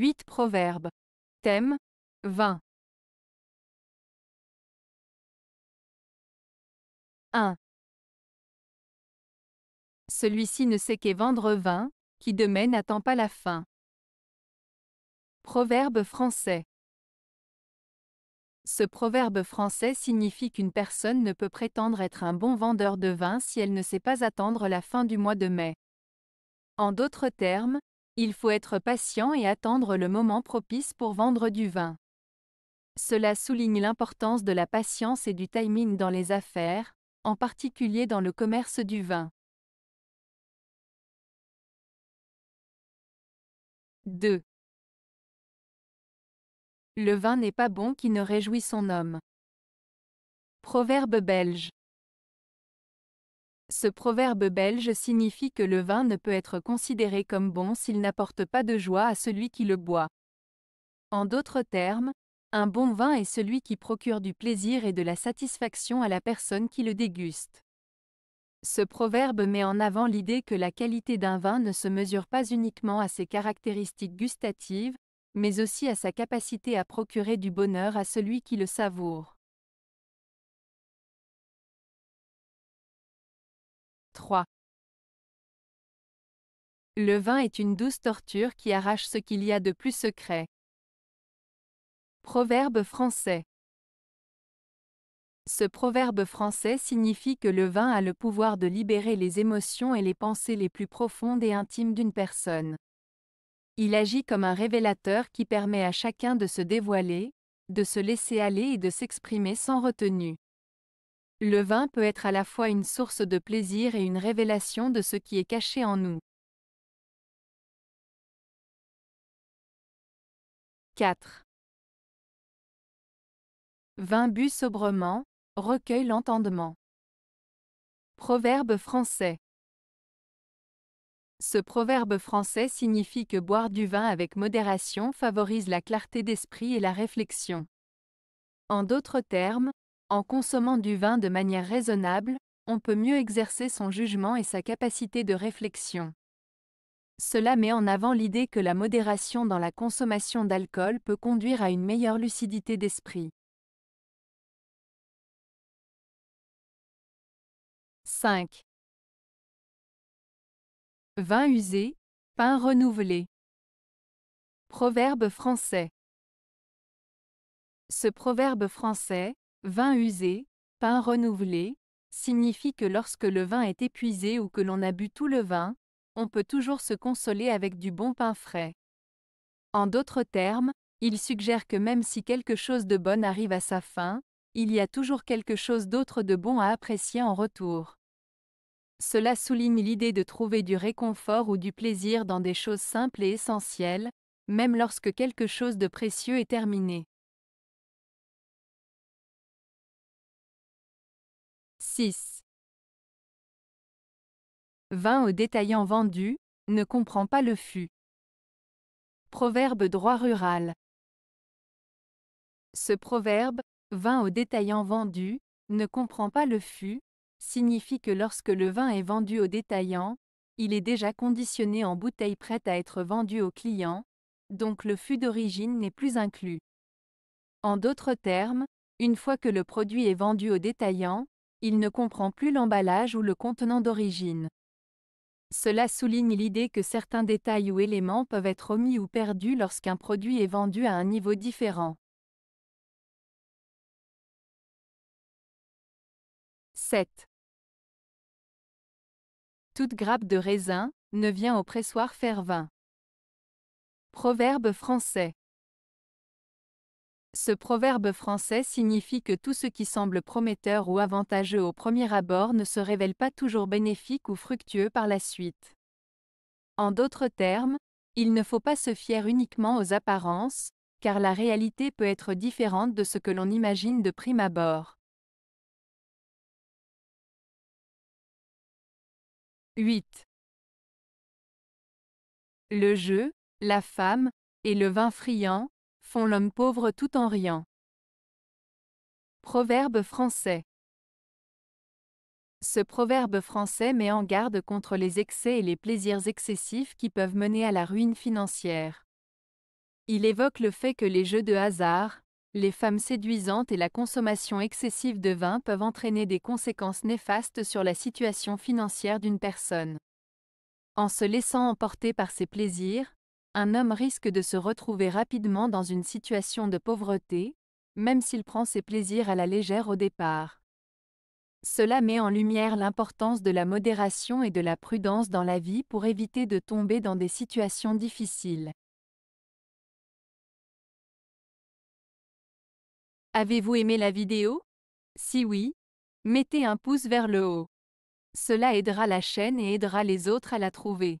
8 Proverbes. Thème 20. 1. Celui-ci ne sait qu'est vendre vin, qui demain n'attend pas la fin. Proverbe français. Ce proverbe français signifie qu'une personne ne peut prétendre être un bon vendeur de vin si elle ne sait pas attendre la fin du mois de mai. En d'autres termes, il faut être patient et attendre le moment propice pour vendre du vin. Cela souligne l'importance de la patience et du timing dans les affaires, en particulier dans le commerce du vin. 2. Le vin n'est pas bon qui ne réjouit son homme. Proverbe belge. Ce proverbe belge signifie que le vin ne peut être considéré comme bon s'il n'apporte pas de joie à celui qui le boit. En d'autres termes, un bon vin est celui qui procure du plaisir et de la satisfaction à la personne qui le déguste. Ce proverbe met en avant l'idée que la qualité d'un vin ne se mesure pas uniquement à ses caractéristiques gustatives, mais aussi à sa capacité à procurer du bonheur à celui qui le savoure. Le vin est une douce torture qui arrache ce qu'il y a de plus secret. Proverbe français. Ce proverbe français signifie que le vin a le pouvoir de libérer les émotions et les pensées les plus profondes et intimes d'une personne. Il agit comme un révélateur qui permet à chacun de se dévoiler, de se laisser aller et de s'exprimer sans retenue. Le vin peut être à la fois une source de plaisir et une révélation de ce qui est caché en nous. 4. Vin bu sobrement, recueille l'entendement. Proverbe français. Ce proverbe français signifie que boire du vin avec modération favorise la clarté d'esprit et la réflexion. En d'autres termes, en consommant du vin de manière raisonnable, on peut mieux exercer son jugement et sa capacité de réflexion. Cela met en avant l'idée que la modération dans la consommation d'alcool peut conduire à une meilleure lucidité d'esprit. 5. Vin usé, pain renouvelé. Proverbe français. Ce proverbe français, Vin usé, pain renouvelé, signifie que lorsque le vin est épuisé ou que l'on a bu tout le vin, on peut toujours se consoler avec du bon pain frais. En d'autres termes, il suggère que même si quelque chose de bon arrive à sa fin, il y a toujours quelque chose d'autre de bon à apprécier en retour. Cela souligne l'idée de trouver du réconfort ou du plaisir dans des choses simples et essentielles, même lorsque quelque chose de précieux est terminé. 6. Vin au détaillant vendu, ne comprend pas le fût. Proverbe droit rural. Ce proverbe, vin au détaillant vendu, ne comprend pas le fût, signifie que lorsque le vin est vendu au détaillant, il est déjà conditionné en bouteille prête à être vendu au client, donc le fût d'origine n'est plus inclus. En d'autres termes, une fois que le produit est vendu au détaillant, il ne comprend plus l'emballage ou le contenant d'origine. Cela souligne l'idée que certains détails ou éléments peuvent être omis ou perdus lorsqu'un produit est vendu à un niveau différent. 7. Toute grappe de raisin ne vient au pressoir faire vin. Proverbe français. Ce proverbe français signifie que tout ce qui semble prometteur ou avantageux au premier abord ne se révèle pas toujours bénéfique ou fructueux par la suite. En d'autres termes, il ne faut pas se fier uniquement aux apparences, car la réalité peut être différente de ce que l'on imagine de prime abord. 8. Le jeu, la femme, et le vin friand, l'homme pauvre tout en riant. Proverbe français. Ce proverbe français met en garde contre les excès et les plaisirs excessifs qui peuvent mener à la ruine financière. Il évoque le fait que les jeux de hasard, les femmes séduisantes et la consommation excessive de vin peuvent entraîner des conséquences néfastes sur la situation financière d'une personne. En se laissant emporter par ses plaisirs, un homme risque de se retrouver rapidement dans une situation de pauvreté, même s'il prend ses plaisirs à la légère au départ. Cela met en lumière l'importance de la modération et de la prudence dans la vie pour éviter de tomber dans des situations difficiles. Avez-vous aimé la vidéo Si oui, mettez un pouce vers le haut. Cela aidera la chaîne et aidera les autres à la trouver.